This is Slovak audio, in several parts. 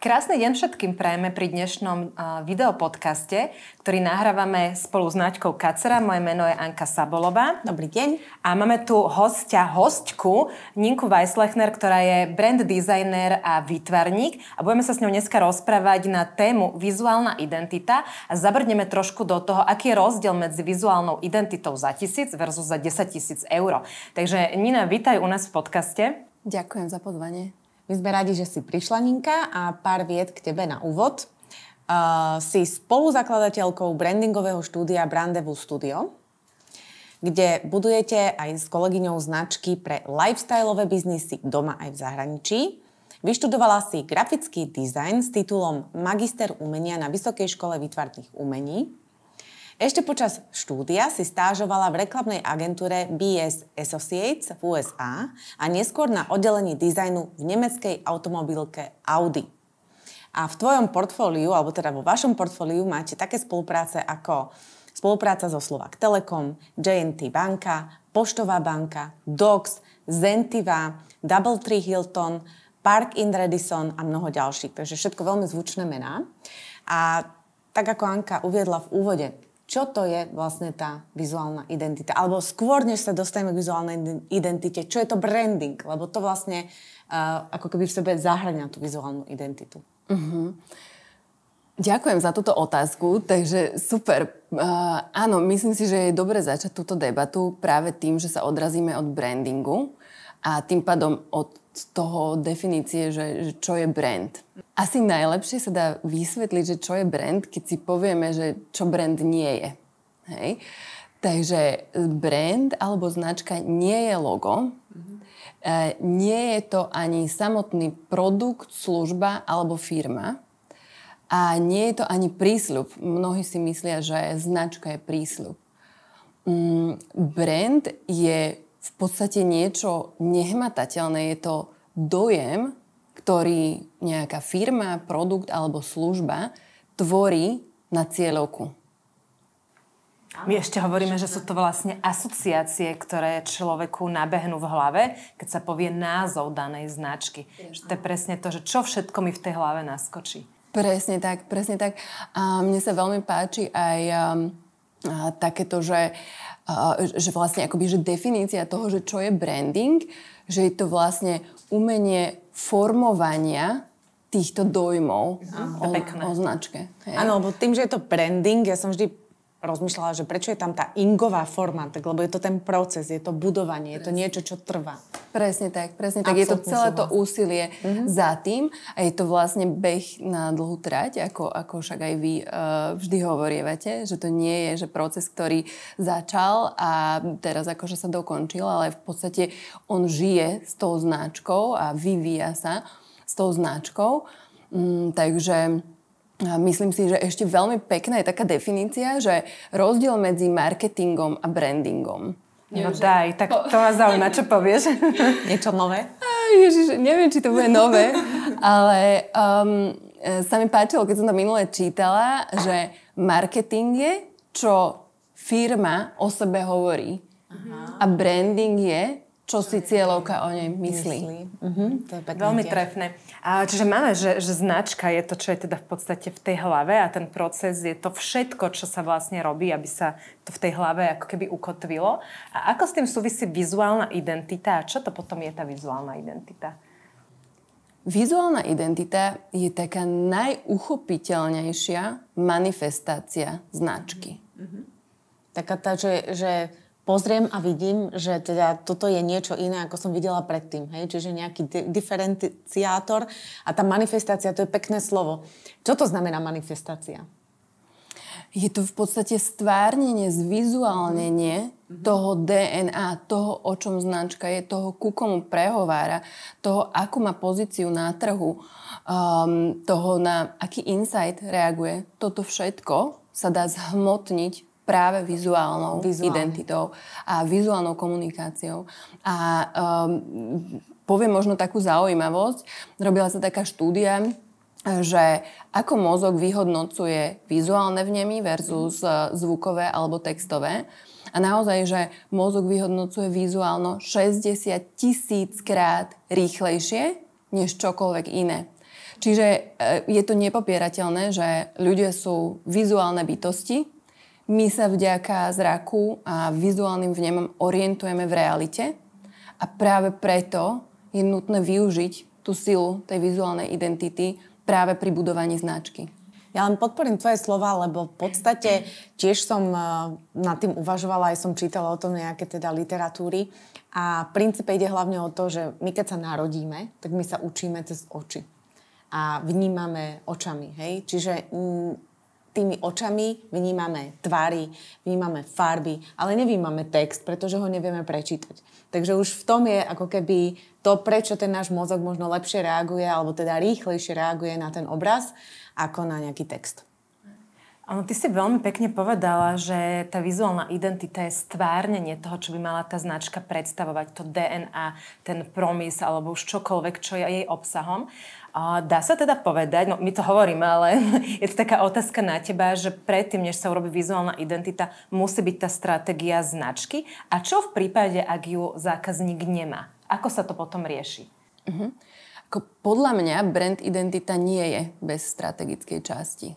Krásny deň všetkým prajeme pri dnešnom videopodcaste, ktorý nahrávame spolu s Naďkou Kacera. Moje meno je Anka Sabolová. Dobrý deň. A máme tu hostia, hostku, Ninku Weislechner, ktorá je brand designer a výtvarník. A budeme sa s ňou dneska rozprávať na tému vizuálna identita a zabrneme trošku do toho, aký je rozdiel medzi vizuálnou identitou za tisíc versus za 10 tisíc eur. Takže Nina, vítaj u nás v podcaste. Ďakujem za pozvanie. My sme radi, že si prišla, Ninka, a pár vied k tebe na úvod. Uh, si spoluzakladateľkou brandingového štúdia Brandevu Studio, kde budujete aj s kolegyňou značky pre lifestyleové biznisy doma aj v zahraničí. Vyštudovala si grafický dizajn s titulom Magister umenia na Vysokej škole výtvarných umení ešte počas štúdia si stážovala v reklamnej agentúre BS Associates v USA a neskôr na oddelení dizajnu v nemeckej automobilke Audi. A v tvojom portfóliu, alebo teda vo vašom portfóliu máte také spolupráce ako spolupráca so Slovak Telekom, JNT banka, Poštová banka, DOX, Zentiva, Tree Hilton, Park in Redison a mnoho ďalších. Takže všetko veľmi zvučné mená. A tak ako Anka uviedla v úvode, čo to je vlastne tá vizuálna identita. Alebo skôr, než sa dostaneme k vizuálnej identite, čo je to branding, lebo to vlastne uh, ako keby v sebe zahrania tú vizuálnu identitu. Uh-huh. Ďakujem za túto otázku, takže super. Uh, áno, myslím si, že je dobre začať túto debatu práve tým, že sa odrazíme od brandingu a tým pádom od toho definície, že, že čo je brand. Asi najlepšie sa dá vysvetliť, že čo je brand, keď si povieme, že čo brand nie je. Hej? Takže brand alebo značka nie je logo, mm-hmm. e, nie je to ani samotný produkt, služba alebo firma a nie je to ani prísľub. Mnohí si myslia, že značka je prísľub. Mm, brand je v podstate niečo nehmatateľné. Je to dojem, ktorý nejaká firma, produkt alebo služba tvorí na cieľovku. My ešte hovoríme, že sú to vlastne asociácie, ktoré človeku nabehnú v hlave, keď sa povie názov danej značky. Že to je presne to, že čo všetko mi v tej hlave naskočí. Presne tak, presne tak. A mne sa veľmi páči aj a, um, a, takéto, že že vlastne akoby, že definícia toho, že čo je branding, že je to vlastne umenie formovania týchto dojmov mhm. o, o značke. Áno, lebo tým, že je to branding, ja som vždy rozmýšľala, že prečo je tam tá ingová forma, tak lebo je to ten proces, je to budovanie, presne. je to niečo, čo trvá. Presne tak, presne tak. Absolutne je to celé to úsilie mm-hmm. za tým a je to vlastne beh na dlhú trať, ako, ako však aj vy uh, vždy hovorievate, že to nie je že proces, ktorý začal a teraz akože sa dokončil, ale v podstate on žije s tou značkou a vyvíja sa s tou značkou. Mm, takže Myslím si, že ešte veľmi pekná je taká definícia, že rozdiel medzi marketingom a brandingom. No daj, tak to ma zaujíma, čo povieš? Niečo nové? Ježiš, neviem, či to bude nové, ale um, e, sa mi páčilo, keď som to minule čítala, že marketing je, čo firma o sebe hovorí. Aha. A branding je, čo si cieľovka o nej myslí. myslí. Uh-huh. To je Veľmi tiež. trefné. A, čiže máme, že, že značka je to, čo je teda v podstate v tej hlave a ten proces je to všetko, čo sa vlastne robí, aby sa to v tej hlave ako keby ukotvilo. A ako s tým súvisí vizuálna identita a čo to potom je tá vizuálna identita? Vizuálna identita je taká najuchopiteľnejšia manifestácia značky. Mm-hmm. Taká tá, že, že pozriem a vidím, že teda toto je niečo iné, ako som videla predtým. Hej? Čiže nejaký di- diferenciátor a tá manifestácia, to je pekné slovo. Čo to znamená manifestácia? Je to v podstate stvárnenie, zvizuálnenie mm-hmm. toho DNA, toho, o čom značka je, toho, ku komu prehovára, toho, akú má pozíciu na trhu, um, toho, na aký insight reaguje. Toto všetko sa dá zhmotniť práve vizuálnou Vizuálne. identitou a vizuálnou komunikáciou. A um, poviem možno takú zaujímavosť. Robila sa taká štúdia, e, že ako mozog vyhodnocuje vizuálne vnemy versus e, zvukové alebo textové. A naozaj, že mozog vyhodnocuje vizuálno 60 tisíc krát rýchlejšie než čokoľvek iné. Čiže e, je to nepopierateľné, že ľudia sú vizuálne bytosti, my sa vďaka zraku a vizuálnym vnemom orientujeme v realite a práve preto je nutné využiť tú silu tej vizuálnej identity práve pri budovaní značky. Ja len podporím tvoje slova, lebo v podstate tiež som e, nad tým uvažovala, aj som čítala o tom nejaké teda literatúry. A v princípe ide hlavne o to, že my keď sa narodíme, tak my sa učíme cez oči. A vnímame očami, hej? Čiže mm, tými očami vnímame tvary, vnímame farby, ale nevnímame text, pretože ho nevieme prečítať. Takže už v tom je ako keby to, prečo ten náš mozog možno lepšie reaguje, alebo teda rýchlejšie reaguje na ten obraz, ako na nejaký text. Áno, ty si veľmi pekne povedala, že tá vizuálna identita je stvárnenie toho, čo by mala tá značka predstavovať, to DNA, ten promis alebo už čokoľvek, čo je jej obsahom. A dá sa teda povedať, no my to hovoríme, ale je to taká otázka na teba, že predtým, než sa urobí vizuálna identita, musí byť tá stratégia značky. A čo v prípade, ak ju zákazník nemá? Ako sa to potom rieši? Uh-huh. Ako podľa mňa brand identita nie je bez strategickej časti.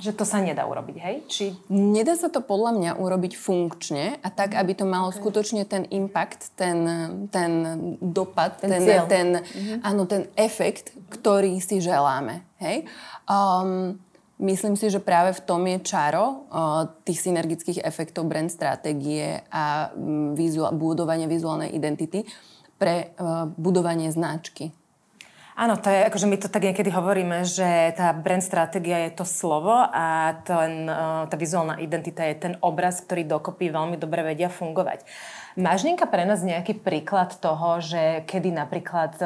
Že to sa nedá urobiť, hej? Či... Nedá sa to podľa mňa urobiť funkčne a tak, aby to malo okay. skutočne ten impact, ten, ten dopad, ten, ten, ten, mm-hmm. áno, ten efekt, ktorý si želáme, hej? Um, Myslím si, že práve v tom je čaro uh, tých synergických efektov brand stratégie a um, vizuál, budovanie vizuálnej identity pre uh, budovanie značky. Áno, to je, akože my to tak niekedy hovoríme, že tá brand stratégia je to slovo a ten, e, tá vizuálna identita je ten obraz, ktorý dokopy veľmi dobre vedia fungovať. Máš nejaká pre nás nejaký príklad toho, že kedy napríklad e,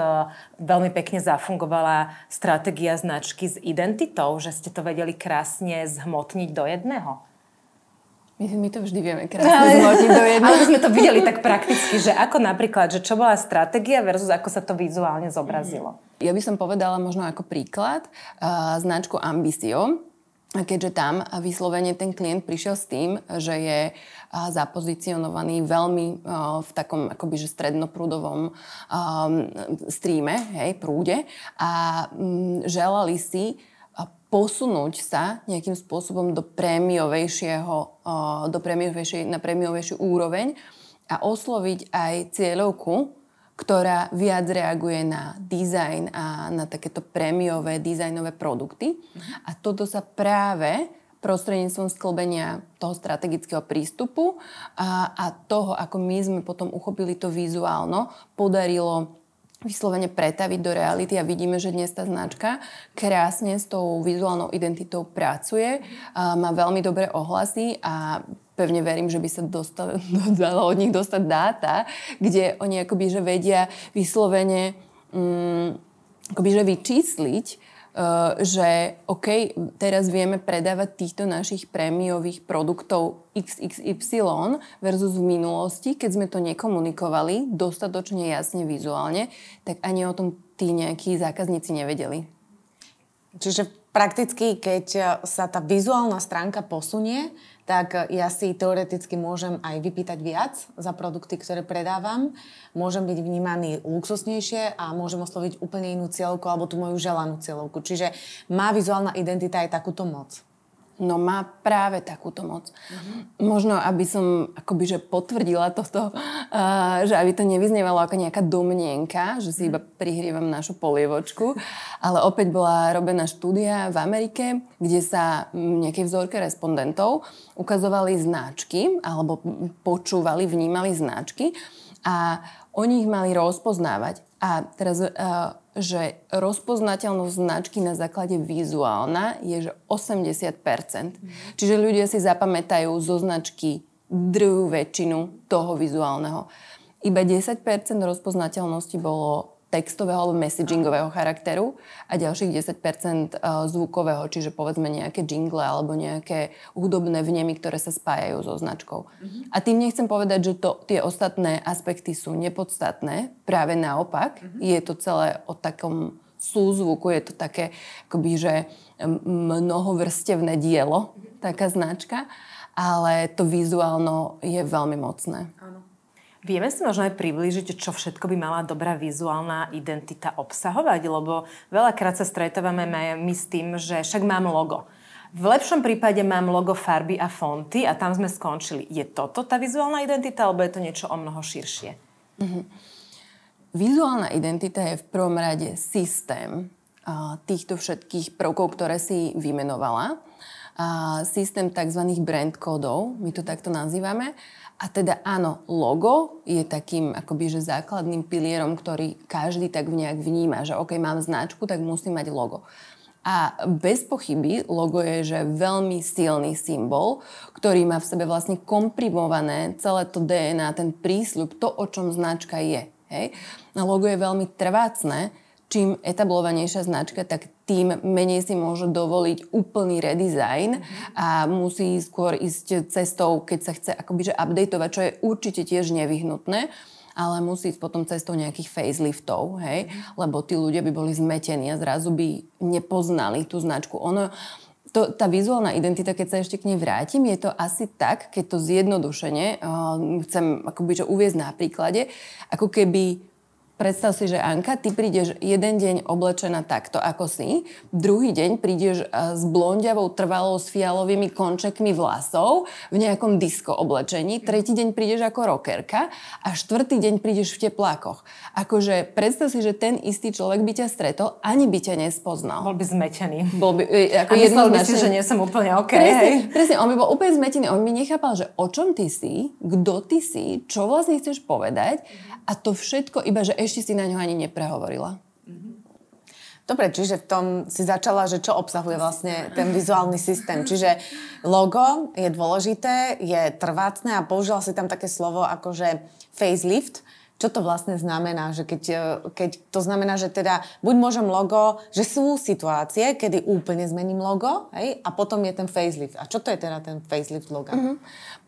veľmi pekne zafungovala stratégia značky s identitou, že ste to vedeli krásne zhmotniť do jedného? My, my to vždy vieme krásne zhmotniť do jedného. Ale sme to videli tak prakticky, že ako napríklad, že čo bola stratégia versus ako sa to vizuálne zobrazilo. Ja by som povedala možno ako príklad uh, značku Ambisio, keďže tam vyslovene ten klient prišiel s tým, že je zapozicionovaný veľmi v takom akoby, že strednoprúdovom streame, hej, prúde a želali si posunúť sa nejakým spôsobom do prémiovejšieho, do prémiovejšie, na prémiovejšiu úroveň a osloviť aj cieľovku, ktorá viac reaguje na dizajn a na takéto prémiové dizajnové produkty. A toto sa práve prostredníctvom sklbenia toho strategického prístupu a, a toho, ako my sme potom uchopili to vizuálno, podarilo vyslovene pretaviť do reality a vidíme, že dnes tá značka krásne s tou vizuálnou identitou pracuje, má veľmi dobré ohlasy a pevne verím, že by sa dostalo od nich dostať dáta, kde oni akoby, že vedia vyslovene um, akoby, že vyčísliť, uh, že OK, teraz vieme predávať týchto našich prémiových produktov XXY versus v minulosti, keď sme to nekomunikovali dostatočne jasne vizuálne, tak ani o tom tí nejakí zákazníci nevedeli. Čiže prakticky, keď sa tá vizuálna stránka posunie, tak e, ja si teoreticky môžem aj vypýtať viac za produkty, ktoré predávam. Môžem byť vnímaný luxusnejšie a môžem osloviť úplne inú cieľovku alebo tú moju želanú cieľovku. Čiže má vizuálna identita aj takúto moc no má práve takúto moc. Mm-hmm. Možno, aby som akoby, že potvrdila toto, uh, že aby to nevyznievalo ako nejaká domnienka, že si mhm. iba prihrievam našu polievočku, ale opäť bola robená štúdia v Amerike, kde sa nejaké vzorke respondentov ukazovali značky, alebo počúvali, vnímali značky a oni ich mali rozpoznávať. A teraz uh, že rozpoznateľnosť značky na základe vizuálna je že 80%. Mm. Čiže ľudia si zapamätajú zo značky drvú väčšinu toho vizuálneho. Iba 10% rozpoznateľnosti bolo textového alebo messagingového charakteru a ďalších 10% e, zvukového, čiže povedzme nejaké jingle alebo nejaké hudobné vnemy, ktoré sa spájajú so značkou. Mm-hmm. A tým nechcem povedať, že to, tie ostatné aspekty sú nepodstatné, práve naopak, mm-hmm. je to celé o takom súzvuku, je to také akoby, že mnohovrstevné dielo, mm-hmm. taká značka, ale to vizuálno je veľmi mocné. Áno. Vieme si možno aj priblížiť, čo všetko by mala dobrá vizuálna identita obsahovať, lebo veľakrát sa stretávame my s tým, že však mám logo. V lepšom prípade mám logo farby a fonty a tam sme skončili. Je toto tá vizuálna identita, alebo je to niečo o mnoho širšie? Mm-hmm. Vizuálna identita je v prvom rade systém týchto všetkých prvkov, ktoré si vymenovala. A, systém tzv. brand kódov, my to takto nazývame. A teda áno, logo je takým akoby, že základným pilierom, ktorý každý tak nejak vníma, že OK, mám značku, tak musím mať logo. A bez pochyby logo je že veľmi silný symbol, ktorý má v sebe vlastne komprimované celé to DNA, ten prísľub, to, o čom značka je. Hej? A logo je veľmi trvácne, čím etablovanejšia značka, tak tým menej si môže dovoliť úplný redesign mhm. a musí skôr ísť cestou, keď sa chce akoby že updateovať, čo je určite tiež nevyhnutné ale musí ísť potom cestou nejakých faceliftov, hej? Mhm. lebo tí ľudia by boli zmetení a zrazu by nepoznali tú značku. Ono, to, tá vizuálna identita, keď sa ešte k nej vrátim, je to asi tak, keď to zjednodušene uh, chcem akoby, že uviezť na príklade, ako keby Predstav si, že Anka, ty prídeš jeden deň oblečená takto, ako si, druhý deň prídeš e, s blondiavou trvalou s fialovými končekmi vlasov v nejakom disko oblečení, tretí deň prídeš ako rockerka a štvrtý deň prídeš v teplákoch. Akože predstav si, že ten istý človek by ťa stretol, ani by ťa nespoznal. Bol by zmetený. Bol by, e, ako a myslel by si, že nie som úplne OK. Presne, presne, on by bol úplne zmetený, on by nechápal, že o čom ty si, kto ty si, čo vlastne chceš povedať a to všetko iba, že ešte si na ňu ani neprehovorila. Mm-hmm. Dobre, čiže v tom si začala, že čo obsahuje vlastne ten vizuálny systém. Čiže logo je dôležité, je trvácne a použila si tam také slovo ako že facelift. Čo to vlastne znamená? Že keď, e, keď to znamená, že teda buď môžem logo, že sú situácie, kedy úplne zmením logo hej, a potom je ten facelift. A čo to je teda ten facelift loga? Mm-hmm.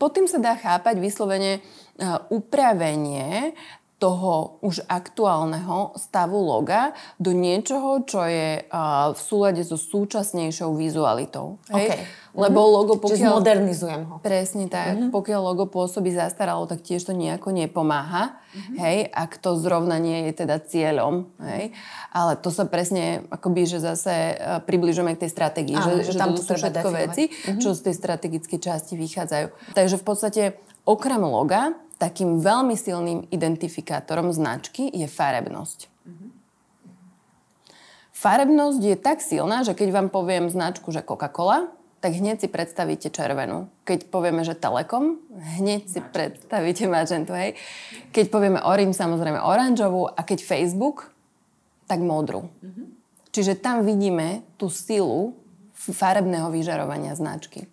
Potom sa dá chápať vyslovene uh, upravenie toho už aktuálneho stavu loga do niečoho, čo je uh, v súlade so súčasnejšou vizualitou. Hej? Okay. Lebo mm-hmm. logo pokiaľ... Čiže modernizujem ho. Presne tak. Mm-hmm. Pokiaľ logo pôsobí zastaralo, tak tiež to nejako nepomáha. Mm-hmm. Hej? Ak to zrovna nie je teda cieľom. Hej? Ale to sa presne akoby, že zase e, približujeme k tej stratégii. Áno, že, že tam to sú všetko veci, mm-hmm. čo mhm. z tej strategickej časti vychádzajú. Takže v podstate okrem loga takým veľmi silným identifikátorom značky je farebnosť. Farebnosť je tak silná, že keď vám poviem značku, že Coca-Cola, tak hneď si predstavíte červenú. Keď povieme, že Telekom, hneď si Magento. predstavíte Magentu, hej. Keď povieme Orim, samozrejme oranžovú a keď Facebook, tak modrú. Mm-hmm. Čiže tam vidíme tú silu farebného vyžarovania značky.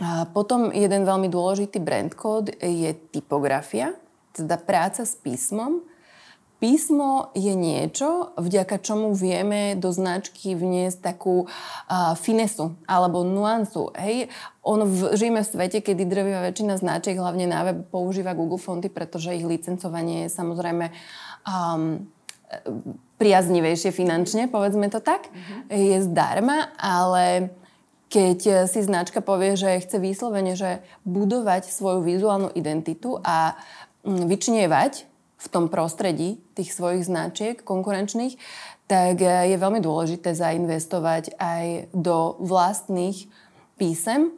A potom jeden veľmi dôležitý brand code je typografia, teda práca s písmom. Písmo je niečo, vďaka čomu vieme do značky vniesť takú uh, finesu alebo nuancu. Hej? On v, žijeme v svete, kedy drvivá väčšina značiek, hlavne na web, používa Google fonty, pretože ich licencovanie je samozrejme um, priaznivejšie finančne, povedzme to tak. Mm-hmm. Je zdarma, ale keď eh, si značka povie, že chce vyslovene, že budovať svoju vizuálnu identitu a mm, vyčnievať v tom prostredí tých svojich značiek konkurenčných, tak eh, je veľmi dôležité zainvestovať aj do vlastných písem,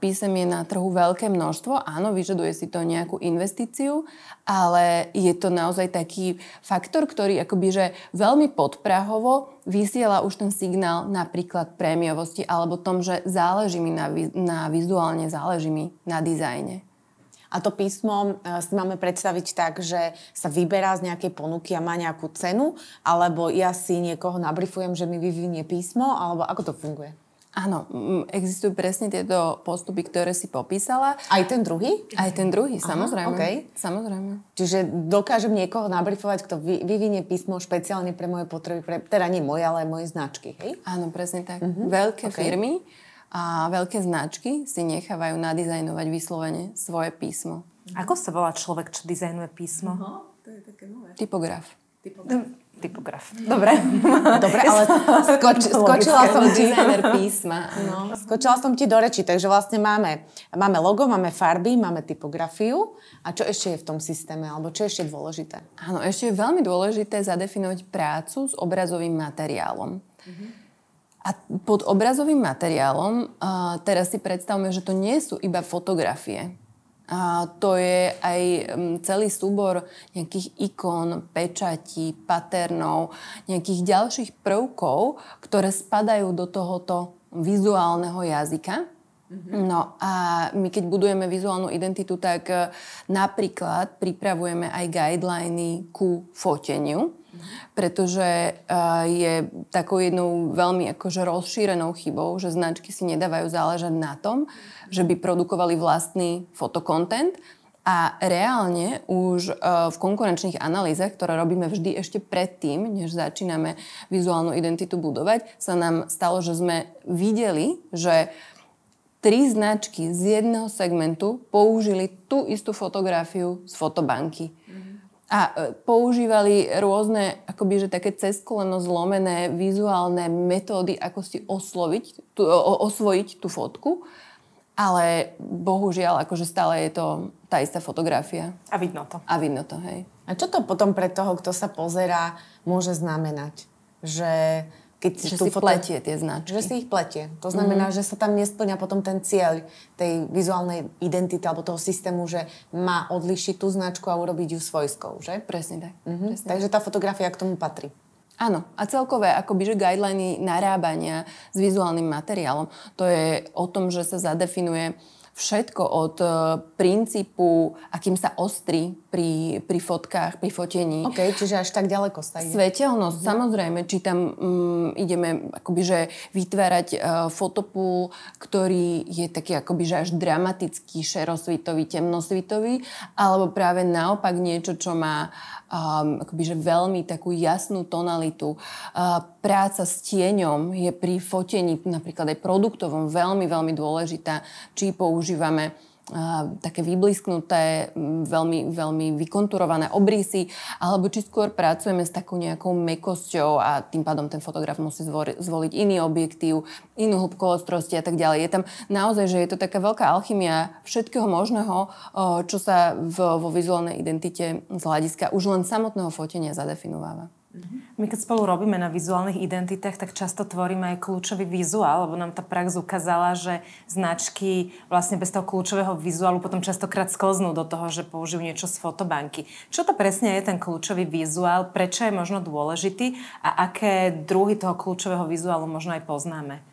písem je na trhu veľké množstvo, áno, vyžaduje si to nejakú investíciu, ale je to naozaj taký faktor, ktorý akoby, že veľmi podprahovo vysiela už ten signál napríklad prémiovosti alebo tom, že záleží mi na, na vizuálne, záleží mi na dizajne. A to písmo e, si máme predstaviť tak, že sa vyberá z nejakej ponuky a má nejakú cenu, alebo ja si niekoho nabrifujem, že mi vyvinie písmo, alebo ako to funguje? Áno, existujú presne tieto postupy, ktoré si popísala. Aj ten druhý? Aj ten druhý, Aha, samozrejme. Okay. samozrejme. Čiže dokážem niekoho nabrifovať, kto vyvinie písmo špeciálne pre moje potreby, pre, teda nie moje, ale moje značky, hej? Áno, presne tak. Uh-huh. Veľké okay. firmy a veľké značky si nechávajú nadizajnovať vyslovene svoje písmo. Ako sa volá človek, čo dizajnuje písmo? Uh-huh. To je také nové. Typograf. Typograf typograf. Dobre. Dobre, ale skoč, skočila som ti... písma. No. Skočila som ti do reči, takže vlastne máme, máme logo, máme farby, máme typografiu. A čo ešte je v tom systéme, alebo čo ešte je dôležité? Áno, ešte je veľmi dôležité zadefinovať prácu s obrazovým materiálom. Mhm. A pod obrazovým materiálom uh, teraz si predstavme, že to nie sú iba fotografie. A to je aj mm, celý súbor nejakých ikon, pečatí, paternov, nejakých ďalších prvkov, ktoré spadajú do tohoto vizuálneho jazyka. Mhm. No a my keď budujeme vizuálnu identitu, tak e, napríklad pripravujeme aj guideliny ku foteniu pretože eh, je takou jednou veľmi akože rozšírenou chybou, že značky si nedávajú záležať na tom, že by produkovali vlastný fotokontent a reálne už eh, v konkurenčných analýzach, ktoré robíme vždy ešte predtým, než začíname vizuálnu identitu budovať, sa nám stalo, že sme videli, že tri značky z jedného segmentu použili tú istú fotografiu z fotobanky a e, používali rôzne, akoby, že také cez koleno zlomené vizuálne metódy, ako si osloviť, tu, o, osvojiť tú fotku. Ale bohužiaľ, akože stále je to tá istá fotografia. A vidno to. A vidno to, hej. A čo to potom pre toho, kto sa pozerá, môže znamenať? Že keď že si pletie tie značky. Že si ich pletie. To znamená, mm-hmm. že sa tam nesplňa potom ten cieľ tej vizuálnej identity alebo toho systému, že má odlišiť tú značku a urobiť ju svojskou, že? Presne tak. Mm-hmm. Presne Takže tak. tá fotografia k tomu patrí. Áno, a celkové akoby, že guideliny narábania s vizuálnym materiálom, to je o tom, že sa zadefinuje všetko od eh, princípu, akým sa ostri pri, pri fotkách, pri fotení. OK, čiže až tak ďaleko sa Svetelnosť, mm-hmm. samozrejme, či tam mm, ideme akoby, že vytvárať uh, e, fotopúl, ktorý je taký akoby, že až dramatický, šerosvitový, temnosvitový, alebo práve naopak niečo, čo má um, akoby, že veľmi takú jasnú tonalitu. Uh, práca s tieňom je pri fotení napríklad aj produktovom veľmi, veľmi dôležitá, či používame také vyblisknuté, veľmi, veľmi vykonturované obrysy, alebo či skôr pracujeme s takou nejakou mekosťou a tým pádom ten fotograf musí zvoliť iný objektív, inú hĺbku ostrosti a tak ďalej. Je tam naozaj, že je to taká veľká alchymia všetkého možného, čo sa vo vizuálnej identite z hľadiska už len samotného fotenia zadefinováva. Mhm. My keď spolu robíme na vizuálnych identitách, tak často tvoríme aj kľúčový vizuál, lebo nám tá prax ukázala, že značky vlastne bez toho kľúčového vizuálu potom častokrát sklznú do toho, že použijú niečo z fotobanky. Čo to presne je ten kľúčový vizuál, prečo je možno dôležitý a aké druhy toho kľúčového vizuálu možno aj poznáme?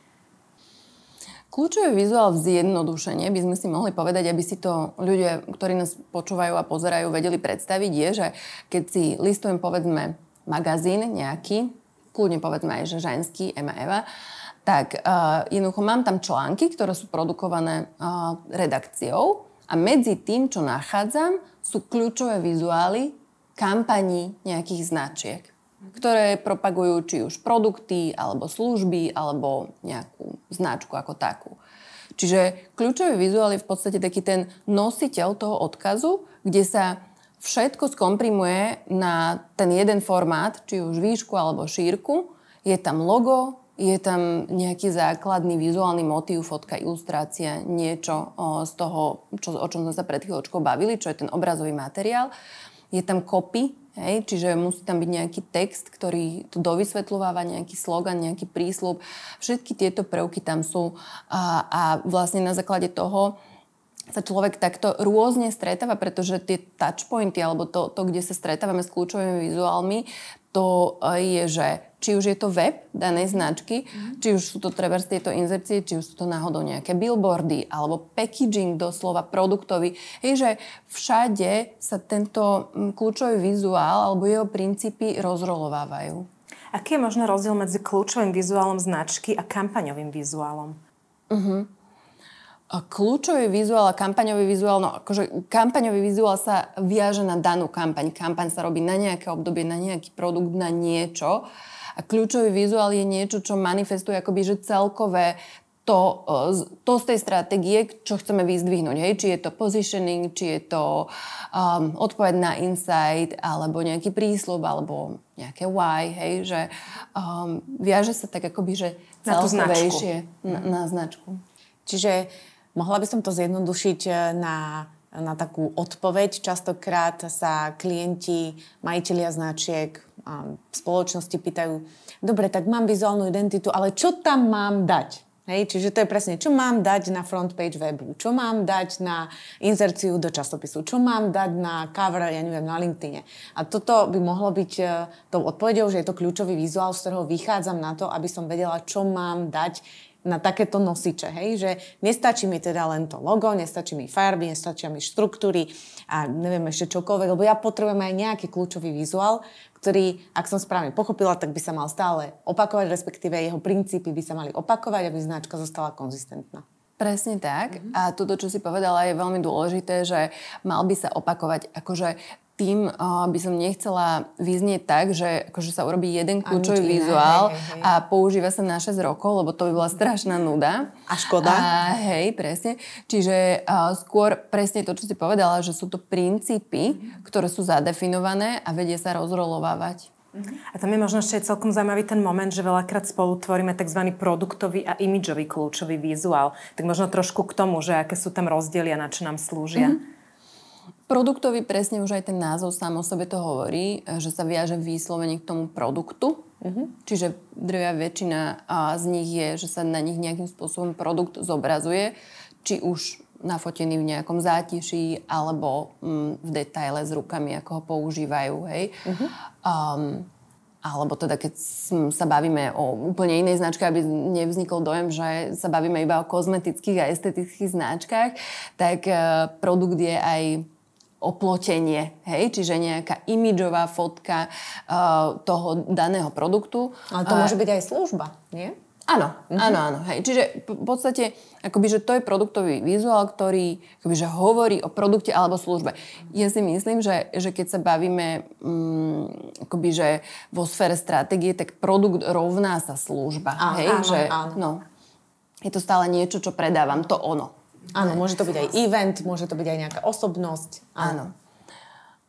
Kľúčový vizuál v zjednodušenie by sme si mohli povedať, aby si to ľudia, ktorí nás počúvajú a pozerajú, vedeli predstaviť, je, že keď si listujem povedzme magazín nejaký, kľudne povedzme aj, že ženský, Ema Eva, tak uh, jednoducho mám tam články, ktoré sú produkované uh, redakciou a medzi tým, čo nachádzam, sú kľúčové vizuály kampaní nejakých značiek, ktoré propagujú či už produkty, alebo služby, alebo nejakú značku ako takú. Čiže kľúčový vizuál je v podstate taký ten nositeľ toho odkazu, kde sa všetko skomprimuje na ten jeden formát, či už výšku alebo šírku. Je tam logo, je tam nejaký základný vizuálny motív, fotka, ilustrácia, niečo z toho, čo, o čom sme sa pred chvíľočkou bavili, čo je ten obrazový materiál. Je tam kopy, hej, čiže musí tam byť nejaký text, ktorý to dovysvetľováva, nejaký slogan, nejaký príslub. Všetky tieto prvky tam sú a, a vlastne na základe toho sa človek takto rôzne stretáva, pretože tie touchpointy alebo to, to kde sa stretávame s kľúčovými vizuálmi, to e, je, že či už je to web danej značky, mm. či už sú to treba z tieto inzercie, či už sú to náhodou nejaké billboardy alebo packaging doslova produktovi. Hej, že všade sa tento kľúčový vizuál alebo jeho princípy rozrolovávajú. Aký je možno rozdiel medzi kľúčovým vizuálom značky a kampaňovým vizuálom? Uh-huh. Kľúčový vizuál a kampaňový vizuál, no akože kampaňový vizuál sa viaže na danú kampaň. Kampaň sa robí na nejaké obdobie, na nejaký produkt, na niečo. A kľúčový vizuál je niečo, čo manifestuje akoby, že celkové to, e, to z tej stratégie, čo chceme vyzdvihnúť. Hej? Či je to positioning, či je to um, odpoveď na insight, alebo nejaký prísľub, alebo nejaké why, hej? že um, viaže sa tak akoby, že celkovejšie na, značku. na, mhm. na značku. Čiže uh, Mohla by som to zjednodušiť eh, na, na takú odpoveď. Častokrát sa klienti, majiteľia značiek, a spoločnosti pýtajú, dobre, tak mám vizuálnu identitu, ale čo tam mám dať? Hej, čiže to je presne, čo mám dať na front page webu, čo mám dať na inzerciu do časopisu, čo mám dať na cover, ja neviem, na LinkedIn. A toto by mohlo byť eh, tou odpovedou, že je to kľúčový vizuál, z ktorého vychádzam na to, aby som vedela, čo mám dať na takéto nosiče. Hej? Že nestačí mi teda len to logo, nestačí mi farby, nestačí mi štruktúry a neviem ešte čokoľvek, lebo ja potrebujem aj nejaký kľúčový vizuál, ktorý, ak som správne pochopila, tak by sa mal stále opakovať, respektíve jeho princípy by sa mali opakovať, aby značka zostala konzistentná. Presne tak. Mm-hmm. A toto, čo si povedala, je veľmi dôležité, že mal by sa opakovať akože tým uh, by som nechcela vyznieť tak, že akože sa urobí jeden kľúčový vizuál hej, hej. a používa sa na 6 rokov, lebo to by bola strašná nuda. A škoda. A, hej, presne. Čiže uh, skôr presne to, čo si povedala, že sú to princípy, mhm. ktoré sú zadefinované a vedie sa rozrolovávať. Mhm. A tam je možno ešte celkom zaujímavý ten moment, že veľakrát spolu tvoríme tzv. produktový a imidžový kľúčový vizuál. Tak možno trošku k tomu, že aké sú tam rozdiely a na čo nám slúžia. Mm-hmm. Produktový presne už aj ten názov sám o sebe to hovorí, e, že sa viaže výslovene k tomu produktu. Mm-hmm. Čiže drvia väčšina z nich je, že sa na nich nejakým spôsobom produkt zobrazuje, či už nafotený v nejakom zátiši alebo mm, v detaile s rukami, ako ho používajú. Hej. Mm-hmm. Um, alebo teda keď sa bavíme o úplne inej značke, aby nevznikol dojem, že sa bavíme iba o kozmetických a estetických značkách, tak e, produkt je aj oplotenie, hej, čiže nejaká imidžová fotka uh, toho daného produktu. Ale to môže eh, byť aj služba, nie? Áno, mhm. áno, áno. Hej. Čiže v podstate, akoby, že to je produktový vizuál, ktorý akoby, že hovorí o produkte alebo službe. Ja si myslím, že, že keď sa bavíme um, akoby, že vo sfére stratégie, tak produkt rovná sa služba. Áno, hej? Áno, že, áno. No, je to stále niečo, čo predávam, to ono. Áno, môže to byť aj event, môže to byť aj nejaká osobnosť. Áno.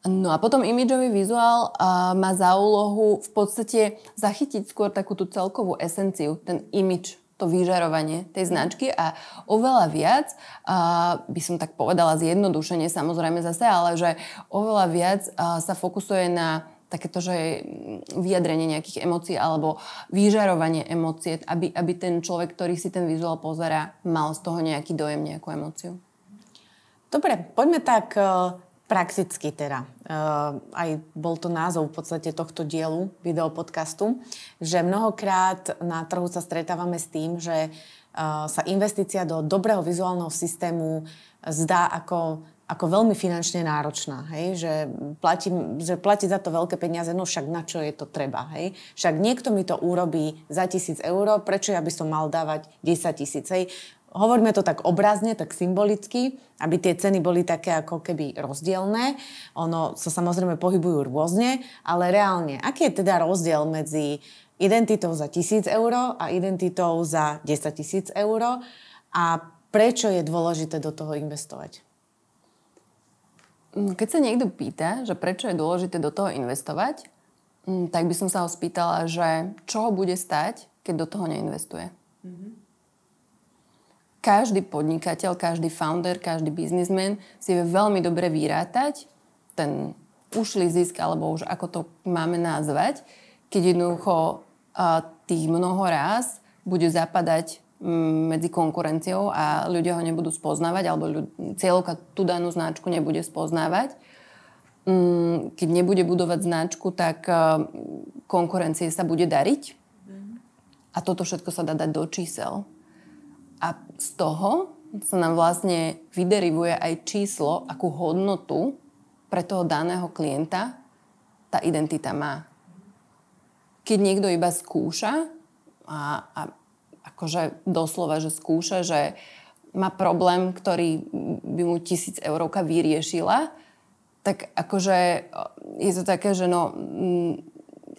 No a potom imidžový vizuál uh, má za úlohu v podstate zachytiť skôr takú tú celkovú esenciu, ten imidž, to vyžarovanie tej značky a oveľa viac, uh, by som tak povedala zjednodušenie samozrejme zase, ale že oveľa viac uh, sa fokusuje na takéto, že mm, vyjadrenie nejakých emócií alebo vyžarovanie emócie, aby, aby ten človek, ktorý si ten vizuál pozera, mal z toho nejaký dojem, nejakú emóciu. Dobre, poďme tak uh, prakticky teda. Uh, aj bol to názov v podstate tohto dielu videopodcastu, že mnohokrát na trhu sa stretávame s tým, že uh, sa investícia do dobrého vizuálneho systému zdá ako ako veľmi finančne náročná, hej? Že, platí, že platí za to veľké peniaze, no však na čo je to treba. Hej? Však niekto mi to urobí za tisíc eur, prečo ja by som mal dávať 10 tisíc. Hej? Hovoríme to tak obrazne, tak symbolicky, aby tie ceny boli také ako keby rozdielne. Ono sa samozrejme pohybujú rôzne, ale reálne, aký je teda rozdiel medzi identitou za tisíc eur a identitou za 10 tisíc eur a prečo je dôležité do toho investovať? Mm, keď sa niekto pýta, že prečo je dôležité do toho investovať, mm, tak by som sa ho spýtala, že čo ho bude stať, keď do toho neinvestuje. Mm-hmm. Každý podnikateľ, každý founder, každý biznismen si vie veľmi dobre vyrátať ten ušli zisk, alebo už ako to máme nazvať, keď jednoducho tých mnoho ráz bude zapadať medzi konkurenciou a ľudia ho nebudú spoznávať alebo ľud- cieľovka tú danú značku nebude spoznávať. Mm, keď nebude budovať značku, tak e, konkurencie sa bude dariť a toto všetko sa dá dať do čísel. A z toho sa nám vlastne vyderivuje aj číslo, akú hodnotu pre toho daného klienta tá identita má. Keď niekto iba skúša a, a akože doslova, že skúša, že má problém, ktorý by mu tisíc euróka vyriešila, tak akože eh, je to také, že no, mm,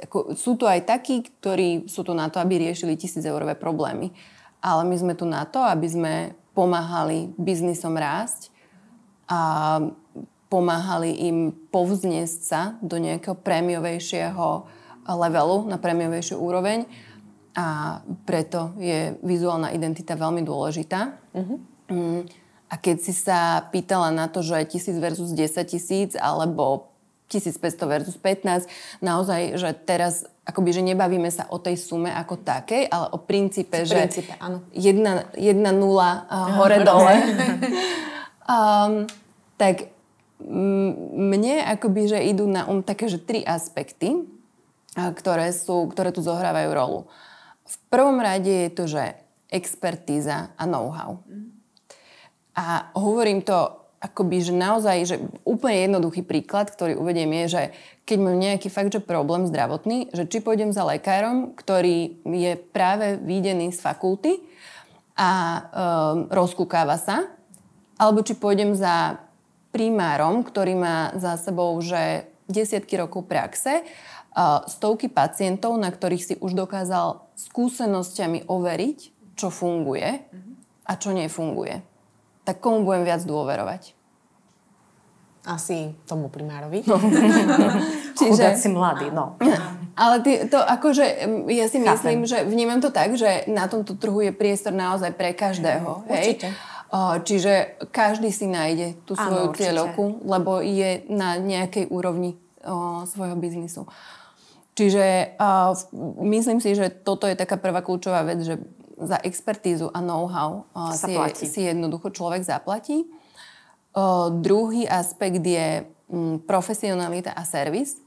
ako, sú tu aj takí, ktorí sú tu na to, aby riešili tisíc eurové problémy. Ale my sme tu na to, aby sme pomáhali biznisom rásť a pomáhali im povzniesť sa do nejakého prémiovejšieho levelu, na prémiovejšiu úroveň a preto je vizuálna identita veľmi dôležitá. Uh-huh. A keď si sa pýtala na to, že 1000 versus 10 tisíc alebo 1500 versus 15, naozaj, že teraz akoby, že nebavíme sa o tej sume ako takej, ale o princípe, v princípe že áno. Jedna, jedna nula uh, eh, hore-dole. um, ehm, tak mne akoby, že idú na um také, že tri aspekty, eh, ktoré, sú, ktoré tu zohrávajú rolu. Uh, v prvom rade je to, že expertíza a know-how. A hovorím to akoby, že naozaj, že úplne jednoduchý príklad, ktorý uvediem je, že keď mám nejaký fakt, že problém zdravotný, že či pôjdem za lekárom, ktorý je práve výdený z fakulty a e, rozkúkáva sa, alebo či pôjdem za primárom, ktorý má za sebou, že desiatky rokov praxe stovky pacientov, na ktorých si už dokázal skúsenosťami overiť, čo funguje mhm. a čo nefunguje. Tak komu budem viac dôverovať? Asi tomu primárovi. No. Čiže... Chudáci si mladý, no. Ale ty, to akože, ja si myslím, Chápem. že vnímam to tak, že na tomto trhu je priestor naozaj pre každého. Mm, hej? Určite. Čiže každý si nájde tú svoju cieľovku, lebo je na nejakej úrovni o, svojho biznisu. Čiže uh, myslím si, že toto je taká prvá kľúčová vec, že za expertízu a know-how uh, si, si jednoducho človek zaplatí. Uh, druhý aspekt je um, profesionalita a servis.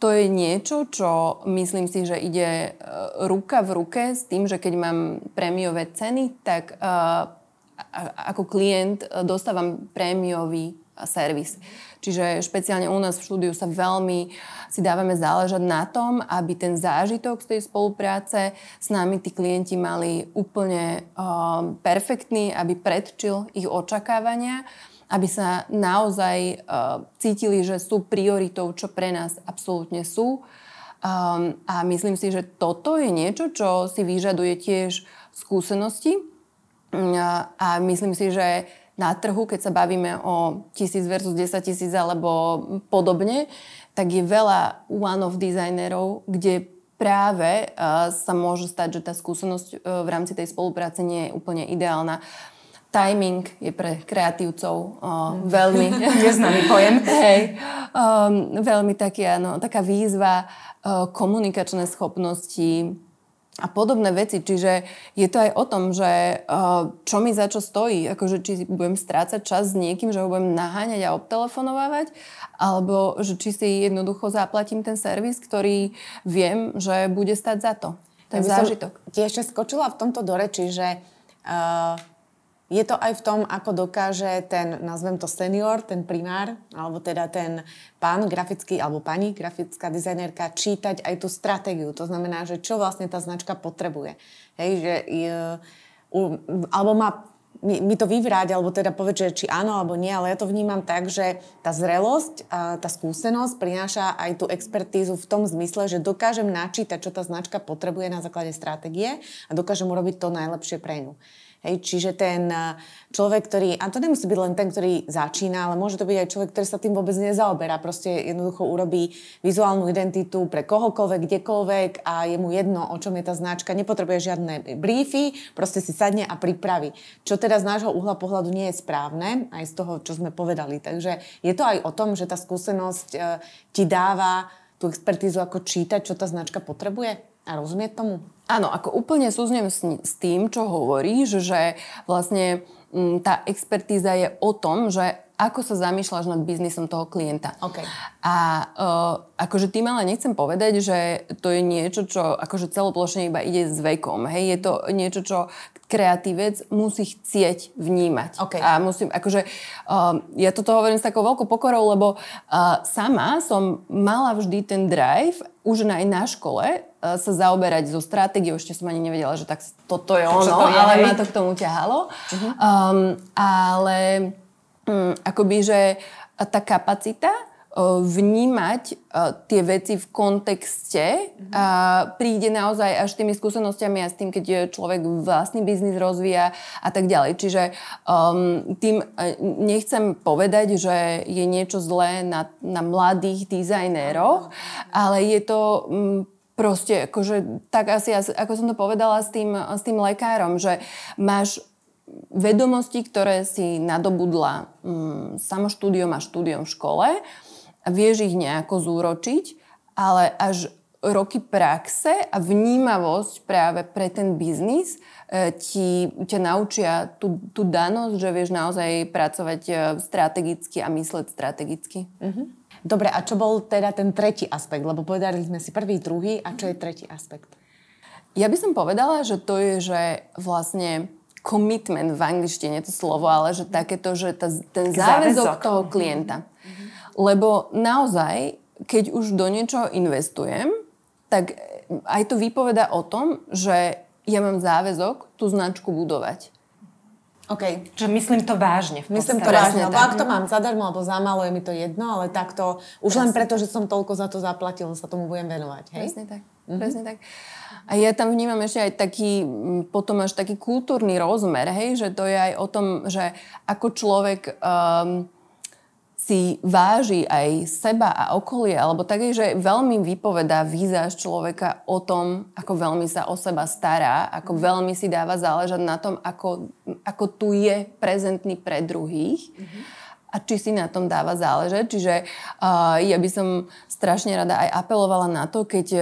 To je niečo, čo myslím si, že ide uh, ruka v ruke s tým, že keď mám prémiové ceny, tak uh, ako klient e, dostávam prémiový servis. Čiže špeciálne u nás v štúdiu sa veľmi si dávame záležať na tom, aby ten zážitok z tej spolupráce s nami tí klienti mali úplne um, perfektný, aby predčil ich očakávania aby sa naozaj uh, cítili, že sú prioritou, čo pre nás absolútne sú. Um, a myslím si, že toto je niečo, čo si vyžaduje tiež skúsenosti. Uh, a myslím si, že na trhu, keď sa bavíme o 1000 versus 10 tisíc alebo podobne, tak je veľa one-off dizajnerov, kde práve eh, sa môže stať, že tá skúsenosť eh, v rámci tej spolupráce nie je úplne ideálna. Timing je pre kreatívcov uh, veľmi... Neznámy pojem. Hej, um, veľmi taký, áno, taká výzva, uh, komunikačné schopnosti, a podobné veci. Čiže je to aj o tom, že eh, čo mi za čo stojí. Akože či budem strácať čas s niekým, že ho budem naháňať a obtelefonovávať, alebo že či si jednoducho zaplatím ten servis, ktorý viem, že bude stať za to. Ten ja zážitok. Tiež skočila v tomto do reči, že uh je to aj v tom, ako dokáže ten, nazvem to senior, ten primár, alebo teda ten pán grafický alebo pani grafická dizajnerka čítať aj tú stratégiu. To znamená, že čo vlastne tá značka potrebuje. Hej, že, uh, alebo má mi, mi to vyvráť, alebo teda povedať, že či áno alebo nie, ale ja to vnímam tak, že tá zrelosť, tá skúsenosť prináša aj tú expertízu v tom zmysle, že dokážem načítať, čo tá značka potrebuje na základe stratégie a dokážem urobiť to najlepšie pre ňu. Hej, čiže ten eh, človek, ktorý, a to nemusí byť len ten, ktorý začína, ale môže to byť aj človek, ktorý sa tým vôbec nezaoberá. Proste jednoducho urobí vizuálnu identitu pre kohokoľvek, kdekoľvek a je mu jedno, o čom je tá značka. Nepotrebuje žiadne briefy, proste si sadne a pripraví. Čo teda z nášho uhla pohľadu nie je správne, aj z toho, čo sme povedali. Takže je to aj o tom, že tá skúsenosť eh, ti dáva tú expertízu, ako čítať, čo tá značka potrebuje? a rozumieť tomu? Áno, ako úplne súznem s, s tým, čo hovoríš, že vlastne m, mm, tá expertíza je o tom, že ako sa zamýšľaš nad biznisom toho klienta. Okay. A uh, akože tým ale nechcem povedať, že to je niečo, čo akože celoplošne iba ide s vekom. Hej? Je to niečo, čo kreatívec musí chcieť vnímať. Okay. A musím, akože uh, ja toto hovorím s takou veľkou pokorou, lebo uh, sama som mala vždy ten drive už aj na škole, E, sa zaoberať zo stratégiou, ešte som ani nevedela, že tak toto je ono, to je, ale ma to k tomu ťahalo. Uh-huh. Um, ale um, akoby, že tá kapacita e, vnímať e, tie veci v kontexte a príde naozaj až tými skúsenostiami a s tým, keď človek vlastný biznis rozvíja a tak ďalej. Čiže um, tým nechcem povedať, že je niečo zlé na, na mladých dizajnéroch, ale je to um, Proste, akože, tak asi, ako som to povedala s tým, s tým lekárom, že máš vedomosti, ktoré si nadobudla mm, samoštúdiom a štúdiom v škole a vieš ich nejako zúročiť, ale až roky praxe a vnímavosť práve pre ten biznis e, ti, ťa naučia tú, tú danosť, že vieš naozaj pracovať e, strategicky a mysleť strategicky. Mm-hmm. Dobre, a čo bol teda ten tretí aspekt? Lebo povedali sme si prvý, druhý a čo je mhm. tretí aspekt? Ja by som povedala, že to je, že vlastne commitment v angličtine to slovo, ale že mhm. takéto, že tá, ten záväzok, toho mhm. klienta. Lebo naozaj, keď už do niečoho investujem, tak aj to vypoveda o tom, že ja mám záväzok tú značku budovať. OK. Čiže myslím to vážne. V myslím to vážne. Lebo ak to mám zadarmo alebo za málo, je mi to jedno, ale takto, už Presne. len preto, že som toľko za to zaplatil, sa tomu budem venovať. Hej? Presne tak. Mm-hmm. Presne tak. A ja tam vnímam ešte aj taký, potom až taký kultúrny rozmer, hej, že to je aj o tom, že ako človek um, si váži aj seba a okolie, alebo tak, že veľmi vypovedá výzáž človeka o tom, ako veľmi sa o seba stará, ako mhm. veľmi si dáva záležať na tom, ako, ako tu je prezentný pre druhých. Mm-hmm a či si na tom dáva záležať. Čiže uh, ja by som strašne rada aj apelovala na to, keď um,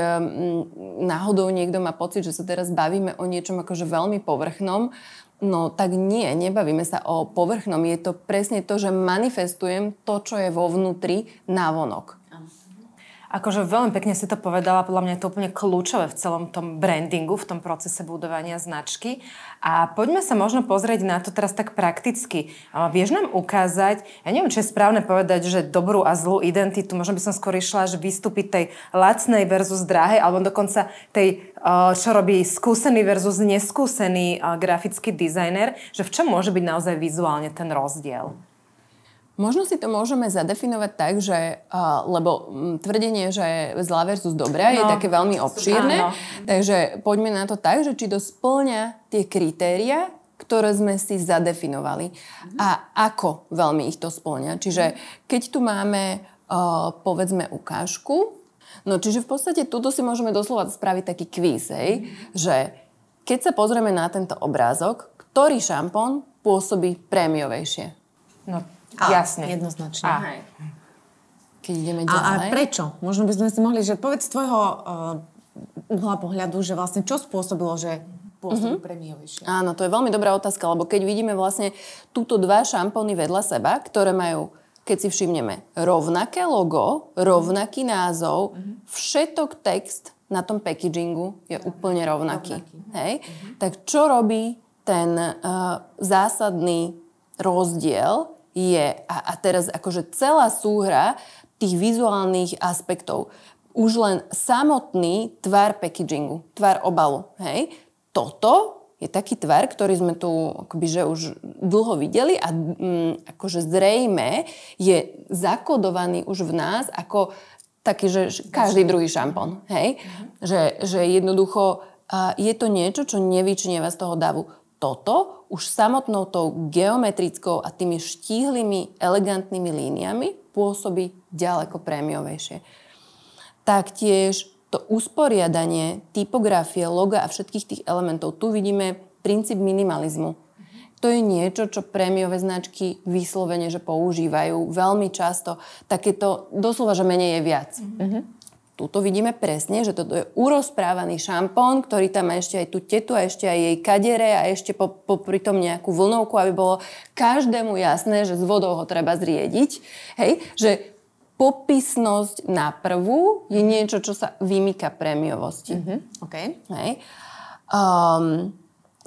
náhodou niekto má pocit, že sa teraz bavíme o niečom akože veľmi povrchnom, No tak nie, nebavíme sa o povrchnom. Je to presne to, že manifestujem to, čo je vo vnútri, na vonok. Akože veľmi pekne si to povedala, podľa mňa je to úplne kľúčové v celom tom brandingu, v tom procese budovania značky. A poďme sa možno pozrieť na to teraz tak prakticky. A vieš nám ukázať, ja neviem, či je správne povedať, že dobrú a zlú identitu, možno by som skôr išla až vystúpiť tej lacnej versus drahej, alebo dokonca tej, e, čo robí skúsený versus neskúsený e, grafický dizajner, že v čom môže byť naozaj vizuálne ten rozdiel? Možno si to môžeme zadefinovať tak, že, uh, lebo tvrdenie, že zlá versus dobrá no, je také veľmi obšírne, áno. takže poďme na to tak, že či to splňa tie kritéria, ktoré sme si zadefinovali mm-hmm. a ako veľmi ich to splňa. Čiže keď tu máme, uh, povedzme, ukážku, no čiže v podstate tuto si môžeme doslova spraviť taký kvíz, hej, mm-hmm. že keď sa pozrieme na tento obrázok, ktorý šampón pôsobí prémiovejšie? No a, Jasne. Jednoznačne. A. Keď ideme ďalej. A, a prečo? Možno by sme si mohli, že povedz tvojho uh, uhla pohľadu, že vlastne čo spôsobilo, že pôsob mm-hmm. Áno, to je veľmi dobrá otázka, lebo keď vidíme vlastne túto dva šampóny vedľa seba, ktoré majú keď si všimneme rovnaké logo, rovnaký mhm. názov, mm-hmm. všetok text na tom packagingu je Rovnak, úplne rovnaký. rovnaký. Hej? Mm-hmm. Tak čo robí ten uh, zásadný rozdiel je. A, a teraz akože celá súhra tých vizuálnych aspektov. Už len samotný tvar packagingu, tvar obalu. Hej? Toto je taký tvar, ktorý sme tu akoby, že už dlho videli a mm, akože zrejme je zakodovaný už v nás ako taký, že každý druhý šampón. Hej? Mhm. Že, že jednoducho a je to niečo, čo nevyčnieva z toho davu toto už samotnou tou geometrickou a tými štíhlými, elegantnými líniami pôsobí ďaleko prémiovejšie. Taktiež to usporiadanie typografie, loga a všetkých tých elementov, tu vidíme princíp minimalizmu. To je niečo, čo prémiové značky vyslovene, že používajú veľmi často. Takéto doslova, že menej je viac. Mm-hmm. Tuto vidíme presne, že toto je urozprávaný šampón, ktorý tam má ešte aj tú tetu a ešte aj jej kadere a ešte popri po nejakú vlnovku, aby bolo každému jasné, že s vodou ho treba zriediť. Hej, že popisnosť na prvú je niečo, čo sa vymýka prémiovosti. Mm-hmm. Okay. Hej. Um,